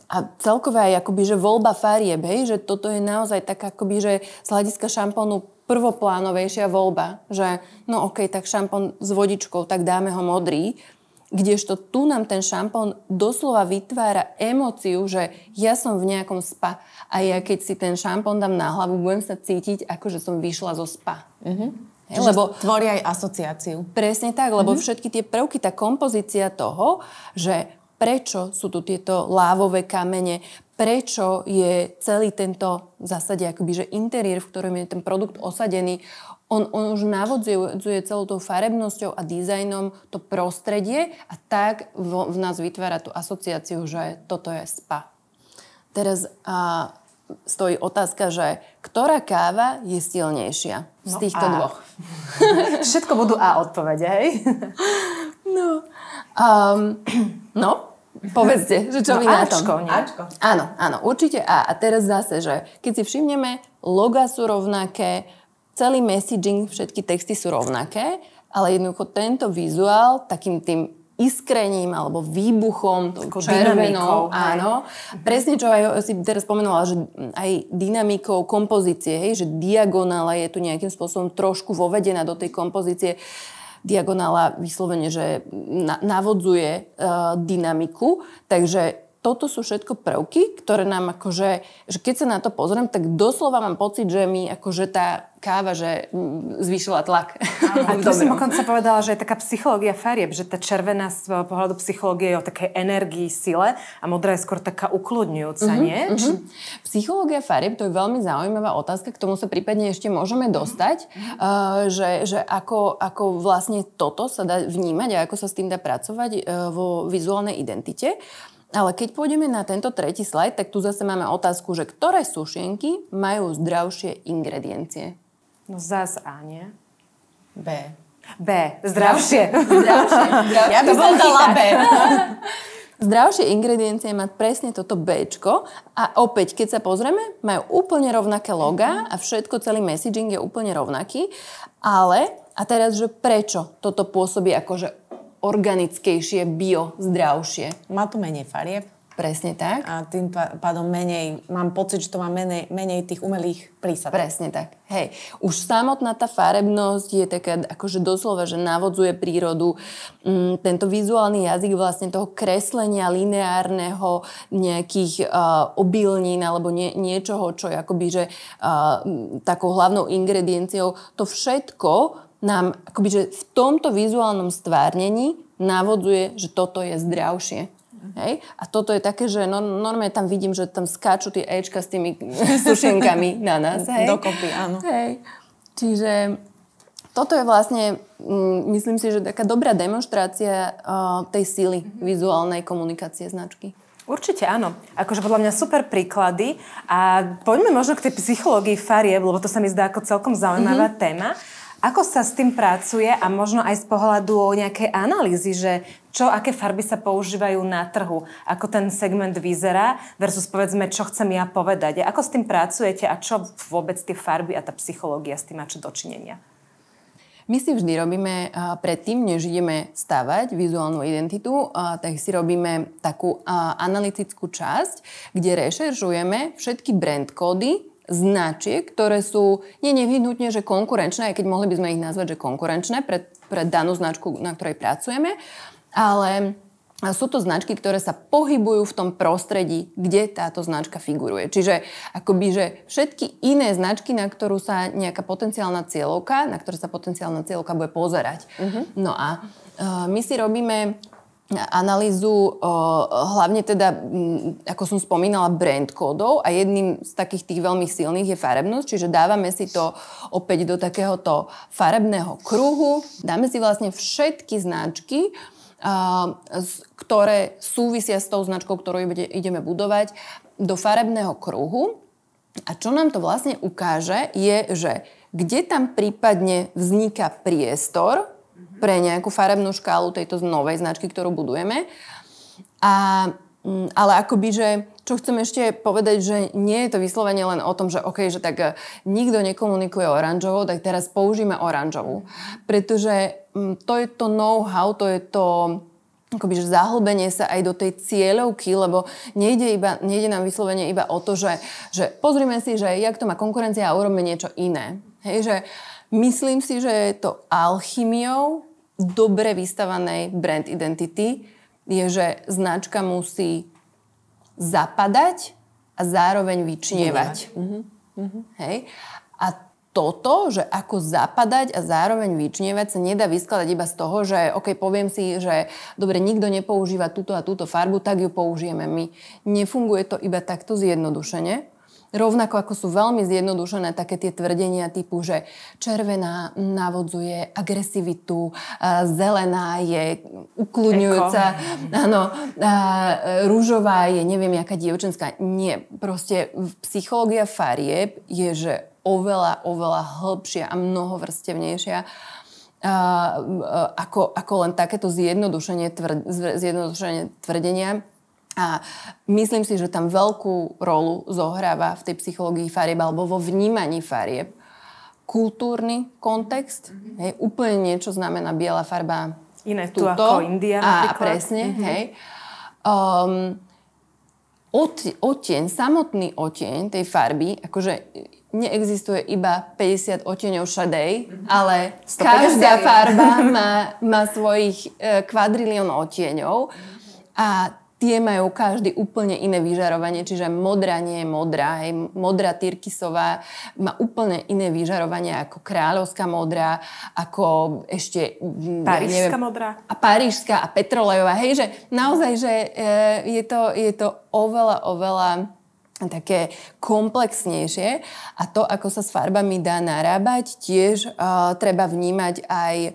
a celkové aj akoby, že voľba farieb, hej, že toto je naozaj tak akoby, že z hľadiska šampónu prvoplánovejšia voľba, že no okay, tak šampón s vodičkou, tak dáme ho modrý, kdežto tu nám ten šampón doslova vytvára emóciu, že ja som v nejakom spa a ja keď si ten šampón dám na hlavu, budem sa cítiť, ako že som vyšla zo spa. Uh-huh. Hej, lebo tvorí aj asociáciu. Presne tak, lebo uh-huh. všetky tie prvky, tá kompozícia toho, že prečo sú tu tieto lávové kamene, prečo je celý tento v zásade akoby, že interiér, v ktorom je ten produkt osadený, on, on už navodzuje celou tou farebnosťou a dizajnom to prostredie a tak v, v nás vytvára tú asociáciu, že toto je spa. Teraz a, stojí otázka, že ktorá káva je silnejšia? Z no týchto a. dvoch. Všetko budú A odpovede, hej? No. Um, no, povedzte, že čo no, vy na tom. Nie? Ačko. Áno, áno, určite A. A teraz zase, že keď si všimneme, loga sú rovnaké, celý messaging, všetky texty sú rovnaké, ale jednoducho tento vizuál takým tým iskrením alebo výbuchom, červenou, áno. Aj. Mhm. Presne, čo aj si teraz spomenula, že aj dynamikou kompozície, hej, že diagonála je tu nejakým spôsobom trošku vovedená do tej kompozície. Diagonála vyslovene, že na, navodzuje uh, dynamiku, takže toto sú všetko prvky, ktoré nám akože, že keď sa na to pozriem, tak doslova mám pocit, že mi akože tá káva, že mm, zvýšila tlak. A to som dokonca povedala, že je taká psychológia farieb, že tá červená z pohľadu psychológie je o takej energii, sile a modrá je skôr taká ukludňujúca, uh-huh, nie? Uh-huh. Psychológia farieb, to je veľmi zaujímavá otázka, k tomu sa prípadne ešte môžeme mhm. dostať, uh-huh. uh, že, že ako, ako vlastne toto sa dá vnímať a ako sa s tým dá pracovať uh, vo vizuálnej identite. Uh, ale keď pôjdeme na tento tretí slajd, tak tu zase máme otázku, že ktoré sušenky majú zdravšie ingrediencie? No zas A, nie? B. B. Zdravšie. Zdravšie. zdravšie. Ja by som dala B. Zdravšie ingrediencie má presne toto B a opäť, keď sa pozrieme, majú úplne rovnaké loga mhm. a všetko, celý messaging je úplne rovnaký, ale a teraz, že prečo toto pôsobí akože organickejšie, bio, zdravšie. Má to menej farieb. Presne tak. A tým pádom menej, mám pocit, že to má menej, menej tých umelých prísad. Presne tak. Hej, už samotná tá farebnosť je taká, akože doslova, že navodzuje prírodu. Mm, tento vizuálny jazyk vlastne toho kreslenia lineárneho nejakých uh, obilnín alebo nie, niečoho, čo je akoby, že uh, takou hlavnou ingredienciou, to všetko nám akoby, že v tomto vizuálnom stvárnení navodzuje, že toto je zdravšie. Hej? A toto je také, že no, normálne tam vidím, že tam skáču tie Ečka s tými sušenkami na nás. Hej? Dokopy, áno. Hej. Čiže toto je vlastne, mm, myslím si, že taká dobrá demonstrácia uh, tej síly mm-hmm. vizuálnej komunikácie značky. Určite áno. Akože podľa mňa super príklady. A poďme možno k tej psychológii farieb, lebo to sa mi zdá ako celkom zaujímavá mm-hmm. téma. Ako sa s tým pracuje a možno aj z pohľadu nejaké analýzy, že čo, aké farby sa používajú na trhu, ako ten segment vyzerá versus povedzme, čo chcem ja povedať. Ako s tým pracujete a čo vôbec tie farby a tá psychológia s tým má čo dočinenia? My si vždy robíme predtým, než ideme stavať vizuálnu identitu, tak si robíme takú analytickú časť, kde rešeržujeme všetky brand kódy značiek, ktoré sú nie nevyhnutne, že konkurenčné, aj keď mohli by sme ich nazvať, že konkurenčné pre, pre danú značku, na ktorej pracujeme, ale a sú to značky, ktoré sa pohybujú v tom prostredí, kde táto značka figuruje. Čiže akoby, že všetky iné značky, na ktorú sa nejaká potenciálna cieľovka, na ktorú sa potenciálna cieľovka bude pozerať. Uh-huh. No a uh, my si robíme analýzu hlavne teda, ako som spomínala, brand kódov a jedným z takých tých veľmi silných je farebnosť, čiže dávame si to opäť do takéhoto farebného kruhu, dáme si vlastne všetky značky, ktoré súvisia s tou značkou, ktorú ideme budovať, do farebného kruhu. A čo nám to vlastne ukáže, je, že kde tam prípadne vzniká priestor pre nejakú farebnú škálu tejto novej značky, ktorú budujeme. A, mm, ale akoby, že čo chcem ešte povedať, že nie je to vyslovene len o tom, že OK, že tak eh, nikto nekomunikuje oranžovou, tak teraz použijeme oranžovú. Pretože mm, to je to know-how, to je to akoby, že zahlbenie sa aj do tej cieľovky, lebo nejde, iba, nejde nám vyslovene iba o to, že, že pozrime si, že jak to má konkurencia a urobme niečo iné. Hej, že myslím si, že je to alchymiou dobre vystavanej brand identity je, že značka musí zapadať a zároveň vyčnievať. Mhm. Mhm. Hej? A toto, že ako zapadať a zároveň vyčnievať, sa nedá vyskladať iba z toho, že okay, poviem si, že dobre, nikto nepoužíva túto a túto farbu, tak ju použijeme my. Nefunguje to iba takto zjednodušene Rovnako ako sú veľmi zjednodušené také tie tvrdenia typu, že červená navodzuje agresivitu, zelená je ukludňujúca, áno, a e, rúžová je neviem jaká dievčenská. Nie, proste psychológia farieb je, že oveľa, oveľa hĺbšia a mnohovrstevnejšia a, e, e, ako, ako len takéto zjednodušenie, tvrd, zjednodušenie tvrdenia. A myslím si, že tam veľkú rolu zohráva v tej psychológii farieb alebo vo vnímaní farieb kultúrny kontext. Mm-hmm. Hej, úplne niečo znamená biela farba Iné tu ako India A napríklad. presne, mm-hmm. hej. Um, oteň, samotný oteň tej farby, akože neexistuje iba 50 oteňov šadej, mhm. ale každá farba má, má svojich e, kvadrilión oteňov mhm. a tie majú každý úplne iné vyžarovanie, čiže modrá nie je modrá, hej, modrá Tyrkisová má úplne iné vyžarovanie ako kráľovská modrá, ako ešte... Parížská neviem, modrá. A parížská a petrolejová, hej, že naozaj, že e, je, to, je to oveľa, oveľa také komplexnejšie a to, ako sa s farbami dá narábať, tiež uh, treba vnímať aj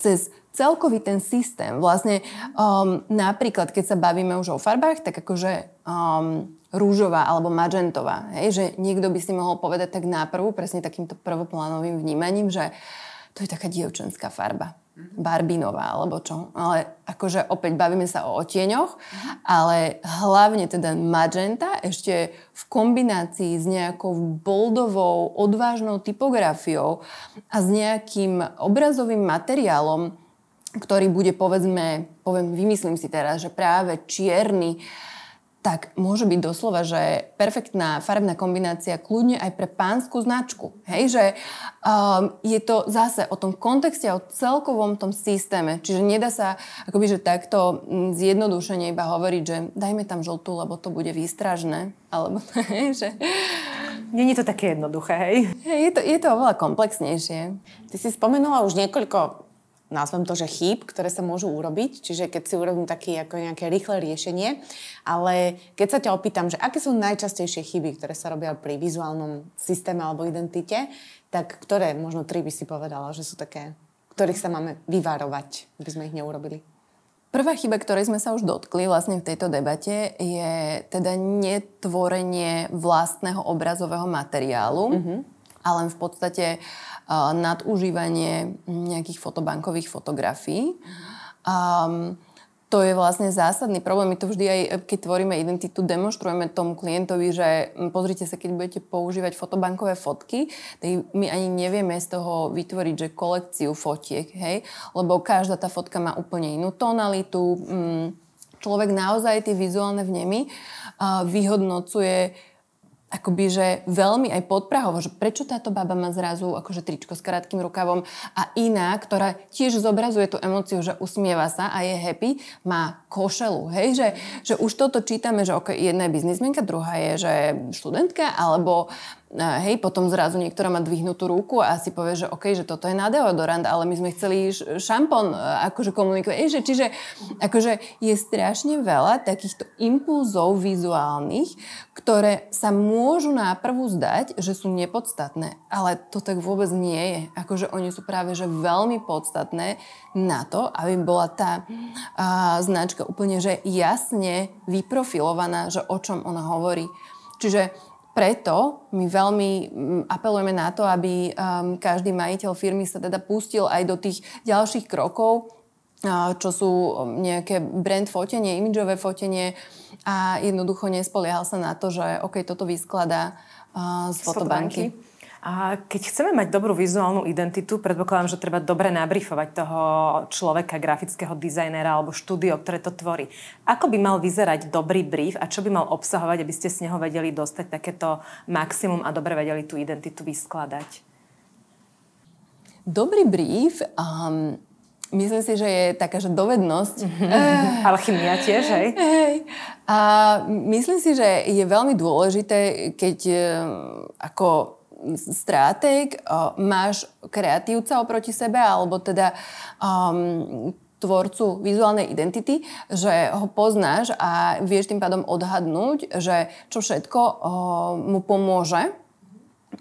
cez celkový ten systém, vlastne um, napríklad, keď sa bavíme už o farbách, tak akože um, rúžová alebo magentová, hej, že niekto by si mohol povedať tak náprvu, presne takýmto prvoplánovým vnímaním, že to je taká dievčenská farba. Mhm. Barbinová alebo čo. Ale akože opäť bavíme sa o otieňoch, mhm. ale hlavne teda magenta ešte v kombinácii s nejakou boldovou, odvážnou typografiou a s nejakým obrazovým materiálom ktorý bude povedzme, poviem, vymyslím si teraz, že práve čierny, tak môže byť doslova, že perfektná farebná kombinácia kľudne aj pre pánsku značku. Hej, že um, je to zase o tom kontexte a o celkovom tom systéme. Čiže nedá sa akoby, že takto mm, zjednodušene iba hovoriť, že dajme tam žltú, lebo to bude výstražné. Alebo hej, že... Není to také jednoduché, hej? hej je, to, je to oveľa komplexnejšie. Ty si spomenula už niekoľko nazvem to, že chýb, ktoré sa môžu urobiť. Čiže keď si urobím také ako nejaké rýchle riešenie. Ale keď sa ťa opýtam, že aké sú najčastejšie chyby, ktoré sa robia pri vizuálnom systéme alebo identite, tak ktoré možno tri by si povedala, že sú také, ktorých sa máme vyvarovať, aby sme ich neurobili? Prvá chyba, ktorej sme sa už dotkli vlastne v tejto debate, je teda netvorenie vlastného obrazového materiálu. Mm-hmm ale v podstate nadužívanie nejakých fotobankových fotografií. Um, to je vlastne zásadný problém. My to vždy aj, keď tvoríme identitu, demonstrujeme tomu klientovi, že pozrite sa, keď budete používať fotobankové fotky, tak my ani nevieme z toho vytvoriť, že kolekciu fotiek, hej? Lebo každá tá fotka má úplne inú tonalitu. Človek naozaj tie vizuálne vnemy vyhodnocuje akoby, že veľmi aj podprahovo, že prečo táto baba má zrazu akože tričko s krátkým rukavom a iná, ktorá tiež zobrazuje tú emóciu, že usmieva sa a je happy, má košelu, hej, že, že už toto čítame, že okay, jedna je biznismenka, druhá je, že študentka, alebo E, hej, potom zrazu niektorá má dvihnutú ruku a si povie, že OK, že toto je na deodorant, ale my sme chceli šampón e, akože komunikovať. Ej, že, čiže akože je strašne veľa takýchto impulzov vizuálnych, ktoré sa môžu na prvú zdať, že sú nepodstatné, ale to tak vôbec nie je. Akože oni sú práve že veľmi podstatné na to, aby bola tá a, značka úplne že jasne vyprofilovaná, že o čom ona hovorí. Čiže preto my veľmi mm, apelujeme na to, aby ehm, každý majiteľ firmy sa teda pustil aj do tých ďalších krokov, čo sú ehm, nejaké brand fotenie, imidžové fotenie a jednoducho nespoliehal sa na to, že OK, toto vyskladá z fotobanky. fotobanky. A keď chceme mať dobrú vizuálnu identitu, predpokladám, že treba dobre nabrifovať toho človeka, grafického dizajnera alebo štúdio, ktoré to tvorí. Ako by mal vyzerať dobrý brief a čo by mal obsahovať, aby ste z neho vedeli dostať takéto maximum a dobre vedeli tú identitu vyskladať? Dobrý brief um, Myslím si, že je taká, že dovednosť. Mm-hmm. Alchymia tiež, hej? hej. A myslím si, že je veľmi dôležité, keď eh, ako stratég, máš kreatívca oproti sebe, alebo teda um, tvorcu vizuálnej identity, že ho poznáš a vieš tým pádom odhadnúť, že čo všetko um, mu pomôže.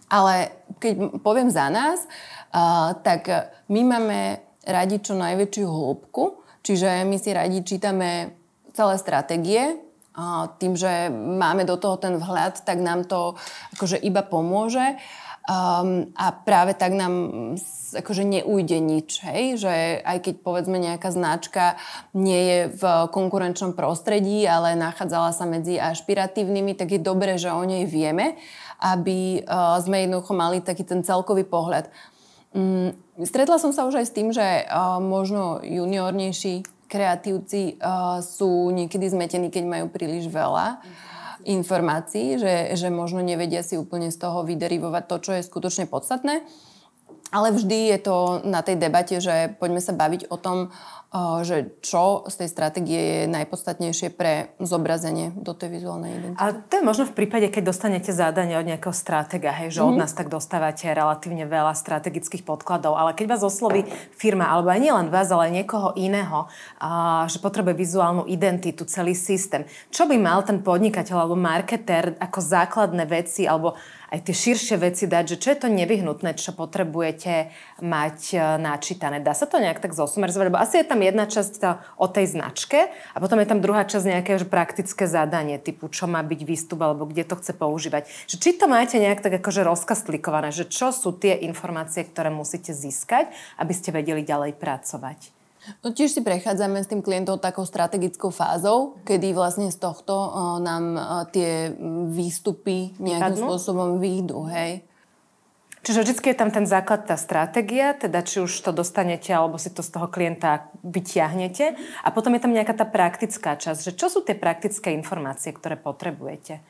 Ale keď poviem za nás, uh, tak my máme radi čo najväčšiu hĺbku, čiže my si radi čítame celé stratégie, a tým, že máme do toho ten vhľad, tak nám to akože iba pomôže. Um, a práve tak nám akože neújde nič, hej? že aj keď povedzme nejaká značka nie je v konkurenčnom prostredí, ale nachádzala sa medzi ašpiratívnymi, tak je dobré, že o nej vieme, aby uh, sme jednoducho mali taký ten celkový pohľad. Um, stretla som sa už aj s tým, že uh, možno juniornejší kreatívci uh, sú niekedy zmetení, keď majú príliš veľa informácií, že, že možno nevedia si úplne z toho vyderivovať to, čo je skutočne podstatné. Ale vždy je to na tej debate, že poďme sa baviť o tom, že čo z tej stratégie je najpodstatnejšie pre zobrazenie do tej vizuálnej identity. A to je možno v prípade, keď dostanete zadanie od nejakého stratega, hej, že mm-hmm. od mhm. nás tak dostávate relatívne veľa strategických podkladov, ale keď vás osloví firma, alebo aj nielen vás, ale niekoho iného, a, že potrebuje vizuálnu identitu, celý systém, čo by mal ten podnikateľ alebo marketér ako základné veci, alebo aj tie širšie veci dať, že čo je to nevyhnutné, čo potrebujete mať e, načítané. Dá sa to nejak tak zosumerizovať? Lebo asi je tam jedna časť o tej značke a potom je tam druhá časť nejaké už praktické zadanie, typu čo má byť výstup alebo kde to chce používať. Že či to máte nejak tak akože rozkastlikované, že čo sú tie informácie, ktoré musíte získať, aby ste vedeli ďalej pracovať? No tiež si prechádzame s tým klientom takou strategickou fázou, kedy vlastne z tohto uh, nám uh, tie výstupy nejakým Vypadnú? spôsobom výjdu, hej. Čiže vždy je tam ten základ, tá stratégia, teda či už to dostanete, alebo si to z toho klienta vyťahnete. A potom je tam nejaká tá praktická časť, že čo sú tie praktické informácie, ktoré potrebujete?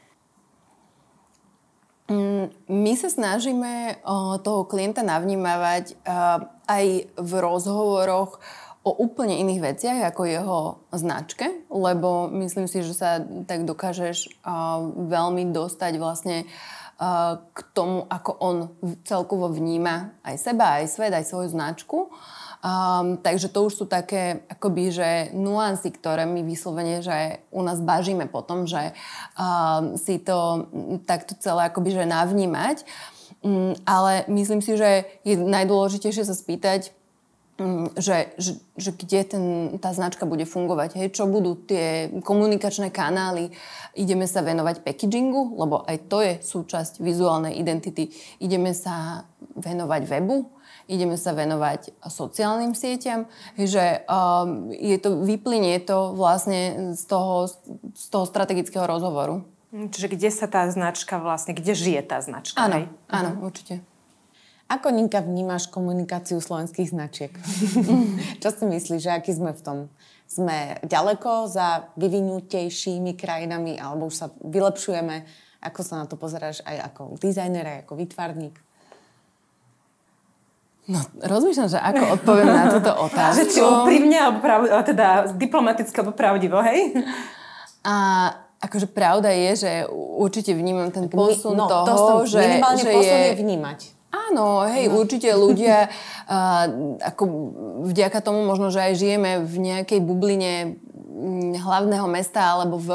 Mm, my sa snažíme eh, toho klienta navnímavať aj v rozhovoroch o úplne iných veciach ako jeho značke, lebo myslím si, že sa tak dokážeš uh, veľmi dostať vlastne uh, k tomu, ako on celkovo vníma aj seba, aj svet, aj svoju značku. Um, takže to už sú také akoby, že nuancy, ktoré my vyslovene, že u nás bažíme potom, že um, si to takto celé akoby, že navnímať. Um, ale myslím si, že je najdôležitejšie sa spýtať, Mm, že, že, že kde ten, tá značka bude fungovať, hej, čo budú tie komunikačné kanály, ideme sa venovať packaging,u lebo aj to je súčasť vizuálnej identity, ideme sa venovať webu, ideme sa venovať sociálnym sieťam, hej, že um, je to, vyplynie to vlastne z toho, z toho strategického rozhovoru. Hm, čiže kde sa tá značka vlastne, kde žije tá značka? Áno, hej? áno, mhm. určite. Ako Ninka vnímaš komunikáciu slovenských značiek? Čo si myslíš, že aký sme v tom? Sme ďaleko za vyvinutejšími krajinami alebo už sa vylepšujeme? Ako sa na to pozeráš aj ako dizajner, aj ako vytvarník? No, rozmýšľam, že ako odpoviem na túto otázku. Že či oprímne, alebo prav... teda diplomaticky, alebo pravdivo, hej? A akože pravda je, že určite vnímam ten posun no, toho, to som, že, že je... vnímať Áno, hej, no. určite ľudia, uh, ako vďaka tomu možno, že aj žijeme v nejakej bubline mm, hlavného mesta alebo v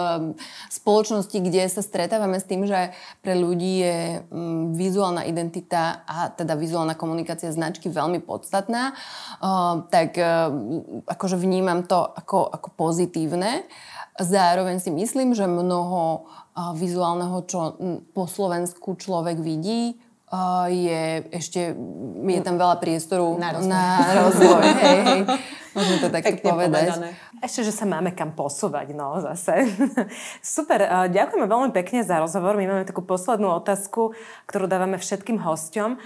spoločnosti, kde sa stretávame s tým, že pre ľudí je mm, vizuálna identita a teda vizuálna komunikácia značky veľmi podstatná, tak e, akože vnímam to ako, ako pozitívne. Zároveň si myslím, že mnoho vizuálneho, čo po Slovensku človek vidí, je ešte, je tam veľa priestoru na rozvoj. Na rozvoj hej, hej. Môžeme to takto Pekne povedať. Povedané. Ešte, že sa máme kam posúvať, no zase. Super, ďakujeme veľmi pekne za rozhovor. My máme takú poslednú otázku, ktorú dávame všetkým hostom.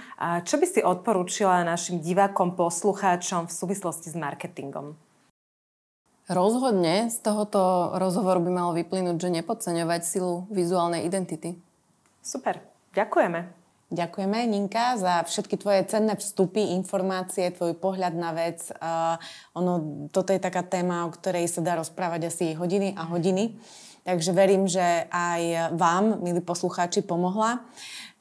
Čo by si odporúčila našim divákom, poslucháčom v súvislosti s marketingom? Rozhodne z tohoto rozhovoru by malo vyplynúť, že nepodceňovať silu vizuálnej identity. Super, ďakujeme. Ďakujeme, Ninka, za všetky tvoje cenné vstupy, informácie, tvoj pohľad na vec. Uh, ono, toto je taká téma, o ktorej sa dá rozprávať asi hodiny a hodiny. Takže verím, že aj vám, milí poslucháči, pomohla.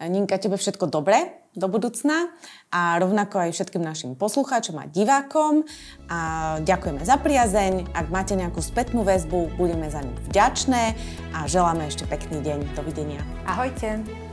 Ninka, tebe všetko dobré do budúcna a rovnako aj všetkým našim poslucháčom a divákom. A ďakujeme za priazeň. Ak máte nejakú spätnú väzbu, budeme za ňu vďačné a želáme ešte pekný deň. Dovidenia. Ahojte.